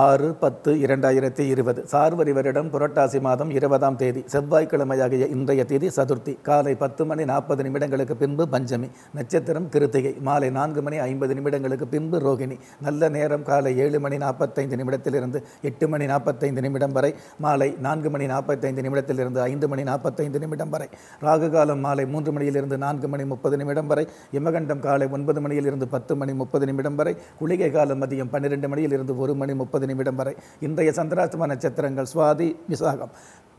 ஆறு பத்து இரண்டாயிரத்தி இருபது சார்வரி வருடம் புரட்டாசி மாதம் இருபதாம் தேதி செவ்வாய்க்கிழமையாகிய இன்றைய தேதி சதுர்த்தி காலை பத்து மணி நாற்பது நிமிடங்களுக்கு பின்பு பஞ்சமி நட்சத்திரம் கிருத்திகை மாலை நான்கு மணி ஐம்பது நிமிடங்களுக்கு பின்பு ரோகிணி நல்ல நேரம் காலை ஏழு மணி நாற்பத்தைந்து நிமிடத்திலிருந்து எட்டு மணி நாற்பத்தைந்து நிமிடம் வரை மாலை நான்கு மணி நாற்பத்தைந்து நிமிடத்திலிருந்து ஐந்து மணி நாற்பத்தைந்து நிமிடம் வரை ராகு காலம் மாலை மூன்று மணியிலிருந்து நான்கு மணி முப்பது நிமிடம் வரை இமகண்டம் காலை ஒன்பது மணியிலிருந்து பத்து மணி முப்பது நிமிடம் வரை குளிகை காலம் மதியம் பன்னிரெண்டு மணியிலிருந்து ஒரு மணி முப்பது முப்பது நிமிடம் வரை இன்றைய சந்திராஷ்டம நட்சத்திரங்கள் சுவாதி விசாகம்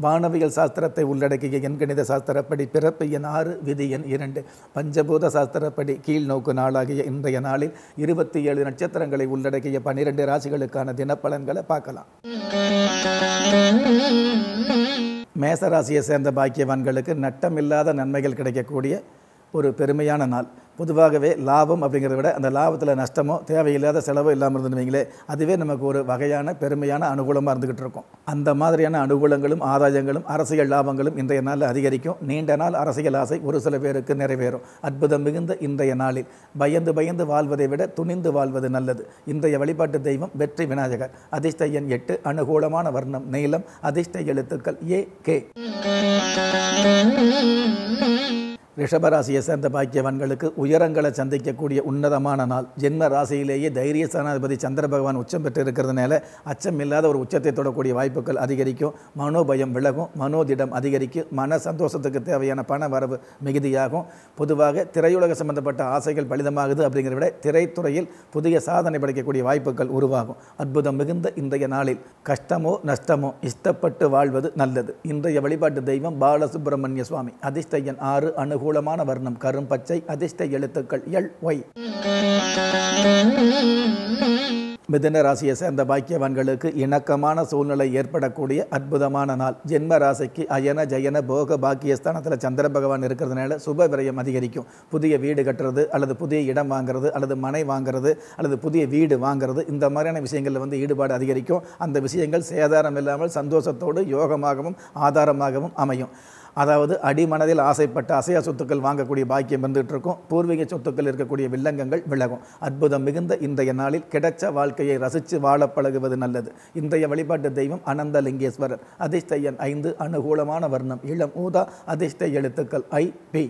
வானவியல் சாஸ்திரத்தை உள்ளடக்கிய எண்கணித சாஸ்திரப்படி பிறப்பு எண் ஆறு விதி எண் இரண்டு பஞ்சபூத சாஸ்திரப்படி கீழ் நோக்கு நாளாகிய இன்றைய நாளில் இருபத்தி ஏழு நட்சத்திரங்களை உள்ளடக்கிய பன்னிரண்டு ராசிகளுக்கான தினப்பலன்களை பார்க்கலாம் மேசராசியை சேர்ந்த பாக்கியவான்களுக்கு நட்டமில்லாத நன்மைகள் கிடைக்கக்கூடிய ஒரு பெருமையான நாள் பொதுவாகவே லாபம் அப்படிங்கிறத விட அந்த லாபத்தில் நஷ்டமோ தேவையில்லாத செலவோ இல்லாமல் இருந்துருவீங்களே அதுவே நமக்கு ஒரு வகையான பெருமையான அனுகூலமாக இருந்துக்கிட்டு இருக்கும் அந்த மாதிரியான அனுகூலங்களும் ஆதாயங்களும் அரசியல் லாபங்களும் இன்றைய நாளில் அதிகரிக்கும் நீண்ட நாள் அரசியல் ஆசை ஒரு சில பேருக்கு நிறைவேறும் அற்புதம் மிகுந்த இன்றைய நாளில் பயந்து பயந்து வாழ்வதை விட துணிந்து வாழ்வது நல்லது இன்றைய வழிபாட்டு தெய்வம் வெற்றி விநாயகர் அதிர்ஷ்ட எண் எட்டு அனுகூலமான வர்ணம் நீளம் அதிர்ஷ்ட எழுத்துக்கள் ஏ கே ரிஷபராசியை சேர்ந்த பாக்கியவான்களுக்கு உயரங்களை சந்திக்கக்கூடிய உன்னதமான நாள் ஜென்ம ராசியிலேயே தைரிய சனாதிபதி சந்திர பகவான் உச்சம் பெற்று இருக்கிறதுனால அச்சம் இல்லாத ஒரு உச்சத்தை தொடக்கூடிய வாய்ப்புகள் அதிகரிக்கும் மனோபயம் விலகும் மனோதிடம் அதிகரிக்கும் மன சந்தோஷத்துக்கு தேவையான பண வரவு மிகுதியாகும் பொதுவாக திரையுலக சம்பந்தப்பட்ட ஆசைகள் பலிதமாகுது அப்படிங்கிறத விட திரைத்துறையில் புதிய சாதனை படைக்கக்கூடிய வாய்ப்புகள் உருவாகும் அற்புதம் மிகுந்த இன்றைய நாளில் கஷ்டமோ நஷ்டமோ இஷ்டப்பட்டு வாழ்வது நல்லது இன்றைய வழிபாட்டு தெய்வம் பாலசுப்பிரமணிய சுவாமி அதிர்ஷ்டையன் ஆறு அணுகு அனுகூலமான வர்ணம் கரும்பச்சை அதிர்ஷ்ட எழுத்துக்கள் எல் ஒய் மிதன ராசியை சேர்ந்த பாக்கியவான்களுக்கு இணக்கமான சூழ்நிலை ஏற்படக்கூடிய அற்புதமான நாள் ஜென்ம ராசிக்கு அயன ஜயன போக பாக்கியஸ்தானத்தில் சந்திர பகவான் இருக்கிறதுனால சுப விரயம் அதிகரிக்கும் புதிய வீடு கட்டுறது அல்லது புதிய இடம் வாங்குறது அல்லது மனை வாங்குறது அல்லது புதிய வீடு வாங்குறது இந்த மாதிரியான விஷயங்களில் வந்து ஈடுபாடு அதிகரிக்கும் அந்த விஷயங்கள் சேதாரம் இல்லாமல் சந்தோஷத்தோடு யோகமாகவும் ஆதாரமாகவும் அமையும் அதாவது அடிமனதில் ஆசைப்பட்ட அசைய சொத்துக்கள் வாங்கக்கூடிய பாக்கியம் வந்துகிட்டு இருக்கும் பூர்வீக சொத்துக்கள் இருக்கக்கூடிய வில்லங்கங்கள் விலகும் அற்புதம் மிகுந்த இன்றைய நாளில் கிடைச்ச வாழ்க்கையை ரசித்து வாழ பழகுவது நல்லது இன்றைய வழிபாட்டு தெய்வம் அனந்த லிங்கேஸ்வரர் அதிர்ஷ்டயன் ஐந்து அனுகூலமான வர்ணம் இளம் ஊதா அதிர்ஷ்ட எழுத்துக்கள் ஐ பி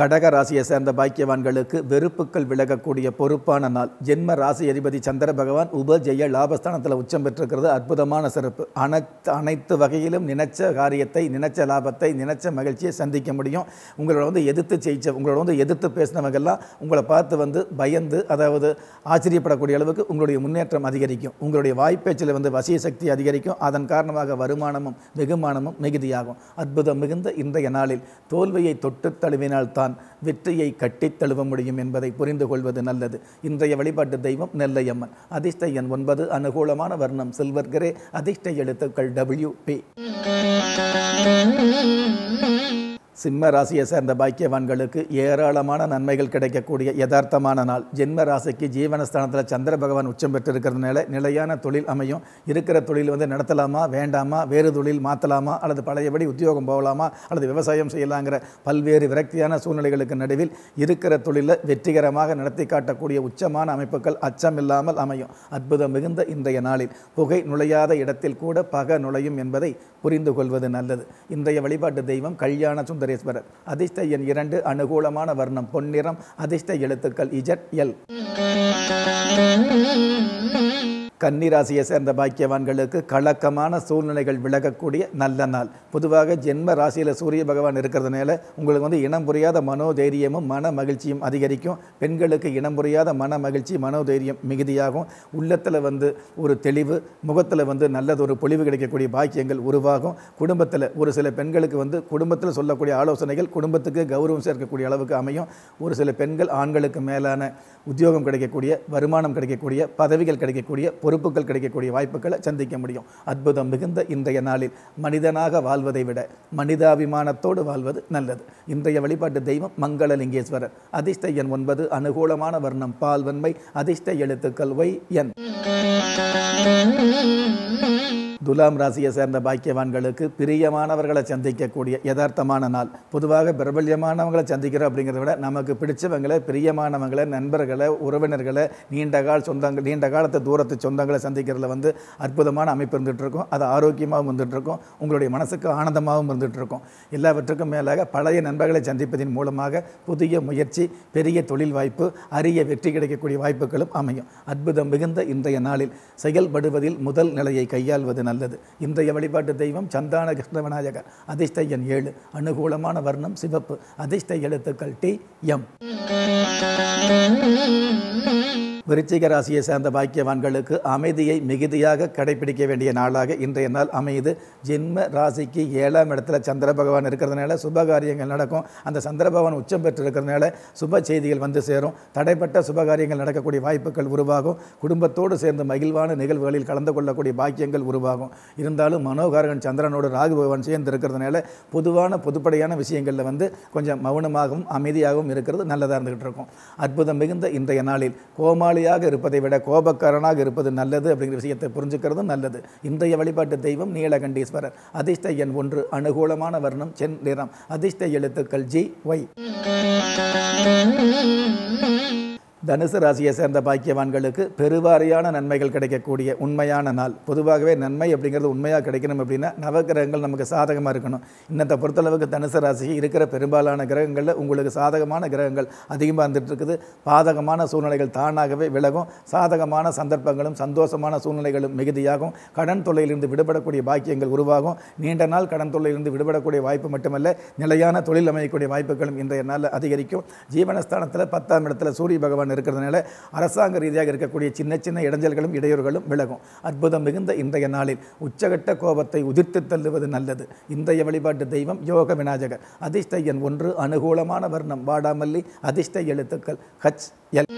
கடக ராசியை சேர்ந்த பாக்கியவான்களுக்கு வெறுப்புக்கள் விலகக்கூடிய பொறுப்பான நாள் ஜென்ம ராசி அதிபதி சந்திர பகவான் உப ஜெய லாபஸ்தானத்தில் உச்சம் பெற்றிருக்கிறது அற்புதமான சிறப்பு அனைத்து அனைத்து வகையிலும் நினைச்ச காரியத்தை நினைச்ச லாபத்தை நினைச்ச மகிழ்ச்சியை சந்திக்க முடியும் உங்களோட வந்து எதிர்த்து ஜெயிச்ச உங்களோட வந்து எதிர்த்து பேசினவங்கெல்லாம் உங்களை பார்த்து வந்து பயந்து அதாவது ஆச்சரியப்படக்கூடிய அளவுக்கு உங்களுடைய முன்னேற்றம் அதிகரிக்கும் உங்களுடைய வாய்ப்பேச்சில் வந்து வசிய சக்தி அதிகரிக்கும் அதன் காரணமாக வருமானமும் வெகுமானமும் மிகுதியாகும் அற்புதம் மிகுந்த இன்றைய நாளில் தோல்வியை தொட்டு தழுவினால் தான் தான் வெற்றியை கட்டித் தழுவ முடியும் என்பதை புரிந்து கொள்வது நல்லது இன்றைய வழிபாட்டு தெய்வம் நெல்லையம்மன் அதிர்ஷ்ட எண் ஒன்பது அனுகூலமான வர்ணம் செல்வர்கரே அதிர்ஷ்ட எழுத்துக்கள் டபிள்யூ பி சிம்ம ராசியை சேர்ந்த பாக்கியவான்களுக்கு ஏராளமான நன்மைகள் கிடைக்கக்கூடிய யதார்த்தமான நாள் ஜென்ம ராசிக்கு ஜீவனஸ்தானத்தில் சந்திர பகவான் உச்சம் பெற்றிருக்கிறதுனால நிலையான தொழில் அமையும் இருக்கிற தொழில் வந்து நடத்தலாமா வேண்டாமா வேறு தொழில் மாற்றலாமா அல்லது பழையபடி உத்தியோகம் போகலாமா அல்லது விவசாயம் செய்யலாங்கிற பல்வேறு விரக்தியான சூழ்நிலைகளுக்கு நடுவில் இருக்கிற தொழிலை வெற்றிகரமாக நடத்தி காட்டக்கூடிய உச்சமான அமைப்புகள் அச்சமில்லாமல் அமையும் அற்புதம் மிகுந்த இன்றைய நாளில் புகை நுழையாத இடத்தில் கூட பக நுழையும் என்பதை புரிந்து கொள்வது நல்லது இன்றைய வழிபாட்டு தெய்வம் கல்யாண சுந்தரி சுந்தரேஸ்வரர் அதிர்ஷ்ட எண் இரண்டு அனுகூலமான வர்ணம் பொன்னிறம் அதிர்ஷ்ட எழுத்துக்கள் இஜட் எல் கன்னிராசியை சேர்ந்த பாக்கியவான்களுக்கு கலக்கமான சூழ்நிலைகள் விலகக்கூடிய நல்ல நாள் பொதுவாக ஜென்ம ராசியில் சூரிய பகவான் இருக்கிறதுனால உங்களுக்கு வந்து இனம் புரியாத மனோதைரியமும் மன மகிழ்ச்சியும் அதிகரிக்கும் பெண்களுக்கு இனம் புரியாத மன மகிழ்ச்சி மனோதைரியம் மிகுதியாகும் உள்ளத்தில் வந்து ஒரு தெளிவு முகத்தில் வந்து நல்லது ஒரு பொழிவு கிடைக்கக்கூடிய பாக்கியங்கள் உருவாகும் குடும்பத்தில் ஒரு சில பெண்களுக்கு வந்து குடும்பத்தில் சொல்லக்கூடிய ஆலோசனைகள் குடும்பத்துக்கு கௌரவம் சேர்க்கக்கூடிய அளவுக்கு அமையும் ஒரு சில பெண்கள் ஆண்களுக்கு மேலான உத்தியோகம் கிடைக்கக்கூடிய வருமானம் கிடைக்கக்கூடிய பதவிகள் கிடைக்கக்கூடிய பொறுப்புகள் கிடைக்கக்கூடிய வாய்ப்புகளை சந்திக்க முடியும் அற்புதம் மிகுந்த இன்றைய நாளில் மனிதனாக வாழ்வதை விட மனிதாபிமானத்தோடு வாழ்வது நல்லது இன்றைய வழிபாட்டு தெய்வம் மங்களலிங்கேஸ்வரர் அதிர்ஷ்ட எண் ஒன்பது அனுகூலமான வர்ணம் பால்வன்மை அதிர்ஷ்ட எழுத்துக்கள் ஒய் என் துலாம் ராசியை சேர்ந்த பாக்கியவான்களுக்கு பிரியமானவர்களை சந்திக்கக்கூடிய யதார்த்தமான நாள் பொதுவாக பிரபல்யமானவங்களை சந்திக்கிறோம் அப்படிங்கிறத விட நமக்கு பிடிச்சவங்களை பிரியமானவங்களை நண்பர்களை உறவினர்களை நீண்ட கால சொந்தங்கள் நீண்ட காலத்து தூரத்து சொந்தங்களை சந்திக்கிறதுல வந்து அற்புதமான அமைப்பு இருந்துகிட்ருக்கும் அது ஆரோக்கியமாகவும் இருந்துகிட்ருக்கும் உங்களுடைய மனசுக்கு ஆனந்தமாகவும் இருந்துகிட்ருக்கும் எல்லாவற்றுக்கும் மேலாக பழைய நண்பர்களை சந்திப்பதன் மூலமாக புதிய முயற்சி பெரிய தொழில் வாய்ப்பு அரிய வெற்றி கிடைக்கக்கூடிய வாய்ப்புகளும் அமையும் அற்புதம் மிகுந்த இன்றைய நாளில் செயல்படுவதில் முதல் நிலையை கையாள்வது நல்லது இன்றைய வழிபாட்டு தெய்வம் சந்தான கிருஷ்ண விநாயகர் அதிர்ஷ்ட எண் ஏழு அனுகூலமான வர்ணம் சிவப்பு அதிர்ஷ்ட எழுத்துக்கள் டி எம் விருச்சிக ராசியை சேர்ந்த பாக்கியவான்களுக்கு அமைதியை மிகுதியாக கடைபிடிக்க வேண்டிய நாளாக இன்றைய நாள் அமையுது ஜென்ம ராசிக்கு ஏழாம் இடத்துல சந்திர பகவான் இருக்கிறதுனால சுப காரியங்கள் நடக்கும் அந்த சந்திர பகவான் உச்சம் பெற்றிருக்கிறதுனால சுப செய்திகள் வந்து சேரும் தடைப்பட்ட சுப காரியங்கள் நடக்கக்கூடிய வாய்ப்புகள் உருவாகும் குடும்பத்தோடு சேர்ந்து மகிழ்வான நிகழ்வுகளில் கலந்து கொள்ளக்கூடிய பாக்கியங்கள் உருவாகும் இருந்தாலும் மனோகாரகன் சந்திரனோடு ராகு பகவான் சேர்ந்து இருக்கிறதுனால பொதுவான பொதுப்படையான விஷயங்களில் வந்து கொஞ்சம் மௌனமாகவும் அமைதியாகவும் இருக்கிறது நல்லதாக இருந்துகிட்டு இருக்கும் அற்புதம் மிகுந்த இன்றைய நாளில் கோமாளி கோபாலியாக இருப்பதை விட கோபக்காரனாக இருப்பது நல்லது அப்படிங்கிற விஷயத்தை புரிஞ்சுக்கிறதும் நல்லது இன்றைய வழிபாட்டு தெய்வம் நீலகண்டீஸ்வரர் அதிர்ஷ்ட எண் ஒன்று அனுகூலமான வர்ணம் சென் நிறம் அதிர்ஷ்ட எழுத்துக்கள் ஜி ஒய் தனுசு ராசியை சேர்ந்த பாக்கியவான்களுக்கு பெருவாரியான நன்மைகள் கிடைக்கக்கூடிய உண்மையான நாள் பொதுவாகவே நன்மை அப்படிங்கிறது உண்மையாக கிடைக்கணும் அப்படின்னா நவகிரகங்கள் நமக்கு சாதகமாக இருக்கணும் இன்னத்தை பொறுத்தளவுக்கு தனுசு ராசி இருக்கிற பெரும்பாலான கிரகங்களில் உங்களுக்கு சாதகமான கிரகங்கள் அதிகமாக இருந்துகிட்டு இருக்குது பாதகமான சூழ்நிலைகள் தானாகவே விலகும் சாதகமான சந்தர்ப்பங்களும் சந்தோஷமான சூழ்நிலைகளும் மிகுதியாகும் கடன் தொல்லையிலிருந்து விடுபடக்கூடிய பாக்கியங்கள் உருவாகும் நீண்ட நாள் கடன் தொல்லையிலிருந்து விடுபடக்கூடிய வாய்ப்பு மட்டுமல்ல நிலையான தொழில் அமையக்கூடிய வாய்ப்புகளும் இன்றைய நாளில் அதிகரிக்கும் ஜீவனஸ்தானத்தில் பத்தாம் இடத்துல சூரிய பகவான் திறன் இருக்கிறதுனால அரசாங்க ரீதியாக இருக்கக்கூடிய சின்ன சின்ன இடைஞ்சல்களும் இடையூறுகளும் விலகும் அற்புதம் மிகுந்த இன்றைய நாளில் உச்சகட்ட கோபத்தை உதிர்த்து தள்ளுவது நல்லது இன்றைய வழிபாட்டு தெய்வம் யோக விநாயகர் அதிர்ஷ்ட எண் ஒன்று அனுகூலமான வர்ணம் வாடாமல்லி அதிர்ஷ்ட எழுத்துக்கள் ஹச் எல்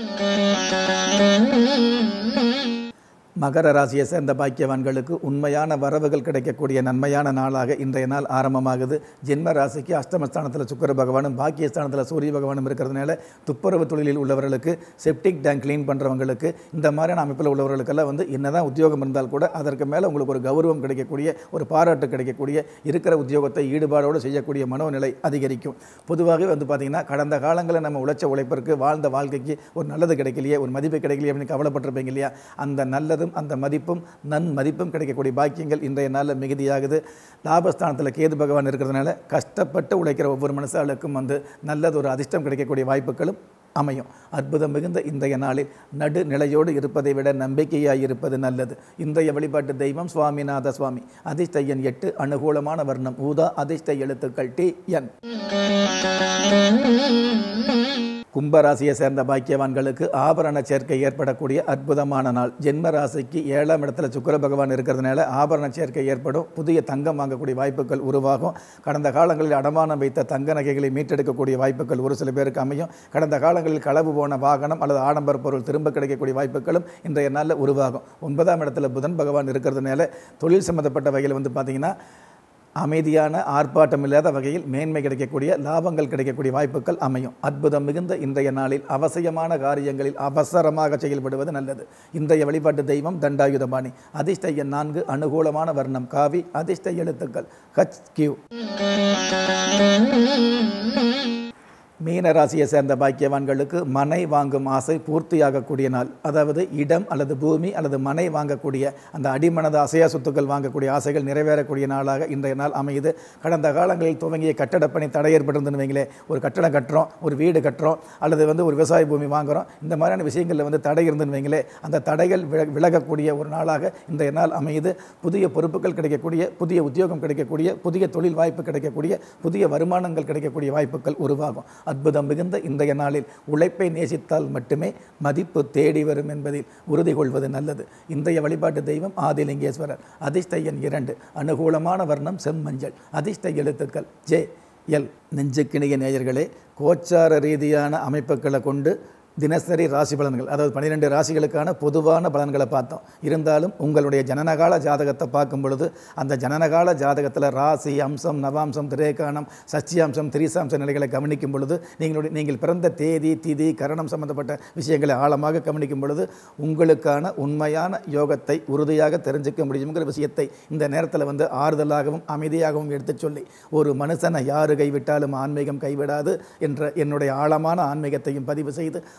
மகர ராசியை சேர்ந்த பாக்கியவான்களுக்கு உண்மையான வரவுகள் கிடைக்கக்கூடிய நன்மையான நாளாக இன்றைய நாள் ஆரம்பமாகுது ஜென்ம ராசிக்கு அஷ்டமஸ்தானத்தில் சுக்கர பகவானும் பாக்கியஸ்தானத்தில் சூரிய பகவானும் இருக்கிறதுனால துப்புரவு தொழிலில் உள்ளவர்களுக்கு செப்டிக் டேங்க் க்ளீன் பண்ணுறவங்களுக்கு இந்த மாதிரியான அமைப்பில் உள்ளவர்களுக்கெல்லாம் வந்து என்னதான் உத்தியோகம் இருந்தால் கூட அதற்கு மேலே உங்களுக்கு ஒரு கௌரவம் கிடைக்கக்கூடிய ஒரு பாராட்டு கிடைக்கக்கூடிய இருக்கிற உத்தியோகத்தை ஈடுபாடோடு செய்யக்கூடிய மனோநிலை அதிகரிக்கும் பொதுவாகவே வந்து பார்த்திங்கன்னா கடந்த காலங்களில் நம்ம உழைச்ச உழைப்பிற்கு வாழ்ந்த வாழ்க்கைக்கு ஒரு நல்லது கிடைக்கலையே ஒரு மதிப்பு கிடைக்கலையே அப்படின்னு கவலைப்பட்டிருப்பீங்க இல்லையா அந்த நல்லது கிடைக்கிறதும் அந்த மதிப்பும் நன் மதிப்பும் கிடைக்கக்கூடிய பாக்கியங்கள் இன்றைய நாளில் மிகுதியாகுது லாபஸ்தானத்தில் கேது பகவான் இருக்கிறதுனால கஷ்டப்பட்டு உழைக்கிற ஒவ்வொரு மனுஷர்களுக்கும் வந்து நல்லது ஒரு அதிர்ஷ்டம் கிடைக்கக்கூடிய வாய்ப்புகளும் அமையும் அற்புதம் மிகுந்த இன்றைய நாளில் நடுநிலையோடு இருப்பதை விட நம்பிக்கையாக இருப்பது நல்லது இன்றைய வழிபாட்டு தெய்வம் சுவாமிநாத சுவாமி அதிர்ஷ்ட எண் எட்டு அனுகூலமான வர்ணம் ஊதா அதிர்ஷ்ட எழுத்துக்கள் டி என் கும்பராசியை சேர்ந்த பாக்கியவான்களுக்கு ஆபரண சேர்க்கை ஏற்படக்கூடிய அற்புதமான நாள் ஜென்ம ராசிக்கு ஏழாம் இடத்துல சுக்கர பகவான் இருக்கிறதுனால ஆபரண சேர்க்கை ஏற்படும் புதிய தங்கம் வாங்கக்கூடிய வாய்ப்புகள் உருவாகும் கடந்த காலங்களில் அடமானம் வைத்த தங்க நகைகளை மீட்டெடுக்கக்கூடிய வாய்ப்புகள் ஒரு சில பேருக்கு அமையும் கடந்த காலங்களில் களவு போன வாகனம் அல்லது ஆடம்பர பொருள் திரும்ப கிடைக்கக்கூடிய வாய்ப்புகளும் இன்றைய நாளில் உருவாகும் ஒன்பதாம் இடத்துல புதன் பகவான் இருக்கிறதுனால தொழில் சம்மந்தப்பட்ட வகையில் வந்து பார்த்திங்கன்னா அமைதியான ஆர்ப்பாட்டம் இல்லாத வகையில் மேன்மை கிடைக்கக்கூடிய லாபங்கள் கிடைக்கக்கூடிய வாய்ப்புகள் அமையும் அற்புதம் மிகுந்த இன்றைய நாளில் அவசியமான காரியங்களில் அவசரமாக செயல்படுவது நல்லது இன்றைய வழிபாட்டு தெய்வம் தண்டாயுதபாணி அதிர்ஷ்ட எண் நான்கு அனுகூலமான வர்ணம் காவி அதிர்ஷ்ட எழுத்துக்கள் ஹச் கியூ மீனராசியை சேர்ந்த பாக்கியவான்களுக்கு மனை வாங்கும் ஆசை பூர்த்தியாகக்கூடிய நாள் அதாவது இடம் அல்லது பூமி அல்லது மனை வாங்கக்கூடிய அந்த அடிமனது அசையா சொத்துக்கள் வாங்கக்கூடிய ஆசைகள் நிறைவேறக்கூடிய நாளாக இன்றைய நாள் அமையுது கடந்த காலங்களில் துவங்கிய கட்டடப்பணி தடை ஏற்பட்டிருந்துன்னு வைங்களே ஒரு கட்டடம் கட்டுறோம் ஒரு வீடு கட்டுறோம் அல்லது வந்து ஒரு விவசாய பூமி வாங்குகிறோம் இந்த மாதிரியான விஷயங்களில் வந்து தடை இருந்துன்னு அந்த தடைகள் விலகக்கூடிய ஒரு நாளாக இன்றைய நாள் அமையுது புதிய பொறுப்புகள் கிடைக்கக்கூடிய புதிய உத்தியோகம் கிடைக்கக்கூடிய புதிய தொழில் வாய்ப்பு கிடைக்கக்கூடிய புதிய வருமானங்கள் கிடைக்கக்கூடிய வாய்ப்புகள் உருவாகும் அற்புதம் மிகுந்த இன்றைய நாளில் உழைப்பை நேசித்தால் மட்டுமே மதிப்பு தேடி வரும் என்பதில் உறுதி கொள்வது நல்லது இன்றைய வழிபாட்டு தெய்வம் ஆதிலிங்கேஸ்வரர் அதிர்ஷ்டையன் இரண்டு அனுகூலமான வர்ணம் செம்மஞ்சள் அதிர்ஷ்ட எழுத்துக்கள் ஜே எல் நெஞ்சுக்கிணிய நேயர்களே கோச்சார ரீதியான அமைப்புகளை கொண்டு தினசரி ராசி பலன்கள் அதாவது பன்னிரெண்டு ராசிகளுக்கான பொதுவான பலன்களை பார்த்தோம் இருந்தாலும் உங்களுடைய ஜனனகால ஜாதகத்தை பார்க்கும் பொழுது அந்த ஜனனகால ஜாதகத்தில் ராசி அம்சம் நவாம்சம் திரேகானம் சச்சியாம்சம் திரிசாம்ச நிலைகளை கவனிக்கும் பொழுது நீங்களுடைய நீங்கள் பிறந்த தேதி திதி கரணம் சம்பந்தப்பட்ட விஷயங்களை ஆழமாக கவனிக்கும் பொழுது உங்களுக்கான உண்மையான யோகத்தை உறுதியாக தெரிஞ்சுக்க முடியுங்கிற விஷயத்தை இந்த நேரத்தில் வந்து ஆறுதலாகவும் அமைதியாகவும் எடுத்துச் சொல்லி ஒரு மனுஷனை யாரு கைவிட்டாலும் ஆன்மீகம் கைவிடாது என்ற என்னுடைய ஆழமான ஆன்மீகத்தையும் பதிவு செய்து